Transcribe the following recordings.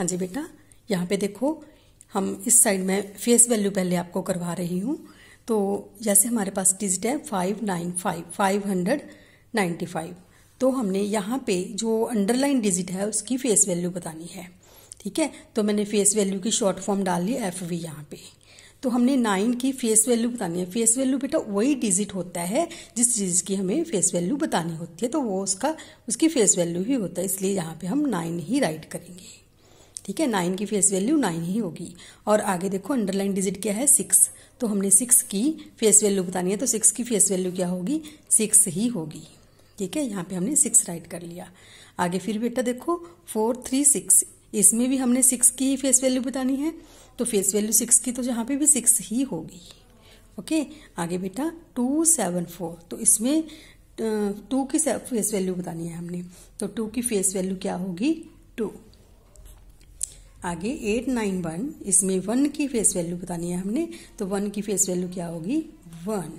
हाँ जी बेटा यहाँ पे देखो हम इस साइड में फेस वैल्यू पहले आपको करवा रही हूँ तो जैसे हमारे पास डिजिट है five nine five five hundred ninety five तो हमने यहाँ पे जो अंडरलाइन डिजिट है उसकी फेस वैल्यू बतानी है ठीक है तो मैंने फेस वैल्यू की शॉर्ट फॉर्म डाल ली एफ वी यहाँ पे तो हमने नाइन की फेस वैल्यू बतानी है फेस वैल्यू बेटा वही डिजिट होता है जिस चीज़ की हमें फेस वैल्यू बतानी होती है तो वो उसका उसकी फेस वैल्यू ही होता है इसलिए यहाँ पे हम नाइन ही राइट करेंगे ठीक है नाइन की फेस वैल्यू नाइन ही होगी और आगे देखो अंडरलाइन डिजिट क्या है सिक्स तो हमने सिक्स की फेस वैल्यू बतानी है तो सिक्स की फेस वैल्यू क्या होगी सिक्स ही होगी ठीक है यहाँ पे हमने सिक्स राइट कर लिया आगे फिर बेटा देखो फोर थ्री सिक्स इसमें भी हमने सिक्स की फेस वैल्यू बतानी है तो फेस वैल्यू सिक्स की तो यहाँ पे भी सिक्स ही होगी ओके आगे बेटा टू सेवन फोर तो इसमें टू की फेस वैल्यू बतानी है हमने तो टू की फेस वैल्यू क्या होगी टू आगे एट नाइन वन इसमें वन की फेस वैल्यू बतानी है हमने तो वन की फेस वैल्यू क्या होगी वन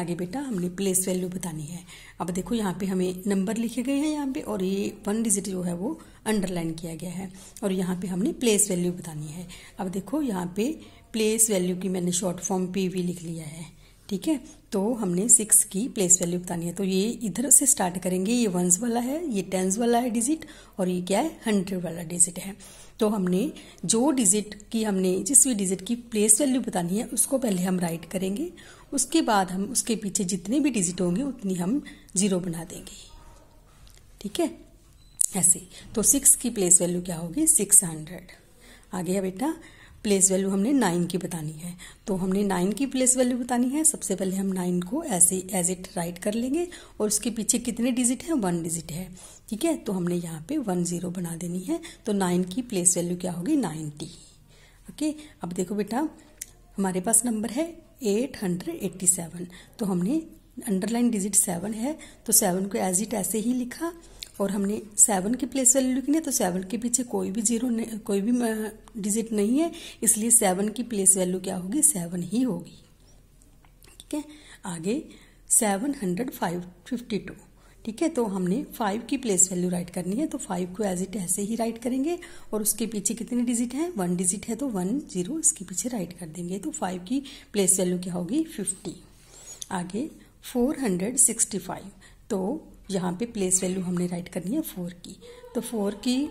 आगे बेटा हमने प्लेस वैल्यू बतानी है अब देखो यहाँ पे हमें नंबर लिखे गए हैं यहाँ पे और ये वन डिजिट जो है वो अंडरलाइन किया गया है और यहाँ पे हमने प्लेस वैल्यू बतानी है अब देखो यहाँ पे प्लेस वैल्यू की मैंने शॉर्ट फॉर्म पी वी लिख लिया है ठीक है तो हमने सिक्स की प्लेस वैल्यू बतानी है तो ये इधर से स्टार्ट करेंगे ये वंस वाला है ये टेंस वाला है डिजिट और ये क्या है हंड्रेड वाला डिजिट है तो हमने जो डिजिट की हमने जिस भी डिजिट की प्लेस वैल्यू बतानी है उसको पहले हम राइट करेंगे उसके बाद हम उसके पीछे जितने भी डिजिट होंगे उतनी हम जीरो बना देंगे ठीक है ऐसे तो सिक्स की प्लेस वैल्यू क्या होगी सिक्स हंड्रेड आ गया बेटा प्लेस वैल्यू हमने नाइन की बतानी है तो हमने नाइन की प्लेस वैल्यू बतानी है सबसे पहले हम नाइन को ऐसे एज इट राइट कर लेंगे और उसके पीछे कितने डिजिट है वन डिजिट है ठीक है तो हमने यहाँ पे वन जीरो बना देनी है तो नाइन की प्लेस वैल्यू क्या होगी नाइनटी ओके अब देखो बेटा हमारे पास नंबर है एट हंड्रेड एट्टी सेवन तो हमने अंडरलाइन डिजिट सेवन है तो सेवन को एज इट ऐसे ही लिखा और हमने सेवन की प्लेस वैल्यू लिखनी है तो सेवन के पीछे कोई भी जीरो कोई भी डिजिट नहीं है इसलिए सेवन की प्लेस वैल्यू क्या होगी सेवन ही होगी ठीक है आगे seven hundred five fifty two ठीक है तो हमने फाइव की प्लेस वैल्यू राइट करनी है तो फाइव को एज इट ऐसे ही राइट करेंगे और उसके पीछे कितने डिजिट है वन डिजिट है तो वन जीरो इसके पीछे राइट कर देंगे तो फाइव की प्लेस वैल्यू क्या होगी फिफ्टी आगे फोर हंड्रेड सिक्सटी फाइव तो यहाँ पे प्लेस वैल्यू हमने राइट करनी है फोर की तो फोर की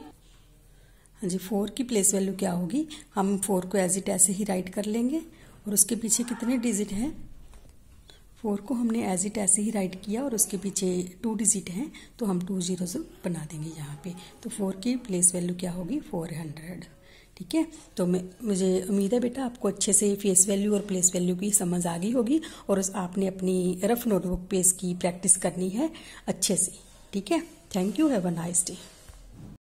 हाँ जी फोर की प्लेस वैल्यू क्या होगी हम फोर को एज इट ऐसे ही राइट कर लेंगे और उसके पीछे कितने डिजिट हैं फोर को हमने एज इट ऐसे ही राइट किया और उसके पीछे टू डिजिट हैं तो हम टू जीरो बना देंगे यहाँ पे तो फोर की प्लेस वैल्यू क्या होगी फोर हंड्रेड ठीक है तो मैं मुझे उम्मीद है बेटा आपको अच्छे से फेस वैल्यू और प्लेस वैल्यू की समझ आ गई होगी और आपने अपनी रफ नोटबुक पे इसकी प्रैक्टिस करनी है अच्छे से ठीक है thank you have a nice day